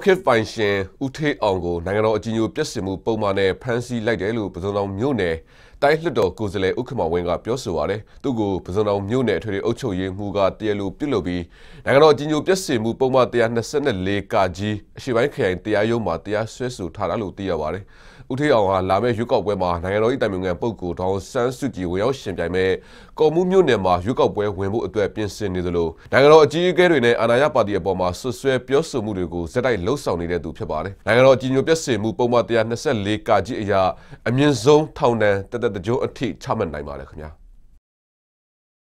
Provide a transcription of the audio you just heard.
Orchid ပိုင်ရှင်ဦးထေးအောင်ကိုနိုင်ငံတော်အကြီးအကျယ်ပြည့်စင်မှုပုံမှန်နဲ့ဖမ်းဆီးလိုက်တယ်လို့ပဇွန်တော်မြို့နယ်တိုင်းလွှတ်တော်ကိုယ်စားလှယ်ဥက္ကမဝင်းကပြောဆိုပါတယ်သူကိုပဇွန်တော်မြို့နယ်ထွေထွေအုပ်ချုပ်ရေးမှူးကတရားလိုပြုတ်လုပ်ပြီးနိုင်ငံတော်အကြီးအကျယ်ပြည့်စုံမှုပုံမှန်124ကကြီးအရှိပိုင်းခရိုင်တရားရုံးမှာတရားစွဲဆိုထားတယ်လို့သိရပါတယ်ဦးထေးအောင်ဟာလာမယ့်ရွေးကောက်ပွဲမှာနိုင်ငံတော်၏တိုင်ပင်ခံပုဂ္ဂိုလ်ဒေါက်ဆန်းစုကြည်ဝင်ရောက်ရှင်ပြိုင်မဲ့ကော်မှုမြို့နယ်မှာရွေးကောက်ပွဲဝင်ဖို့အတွက်ပြင်ဆင်နေသလိုနိုင်ငံတော်အကြီးအကဲတွေနဲ့အာဏာရပါတီအပေါ်မှာဆွဆွဲပြောဆိုမှုတွေကိုဇက်တိုက်လှုပ်ဆောင်နေတဲ့သူဖြစ်ပါတယ်နိုင်ငံတော်အကြီးအကျယ်ပြည့်စုံမှုပုံမှန်124ကကြီးအရာအမြင့်ဆုံးထောင်ဒဏ်တက်သက်တကြိုးအထိချမှတ်နိုင်ပါတယ်ခင်ဗျာ။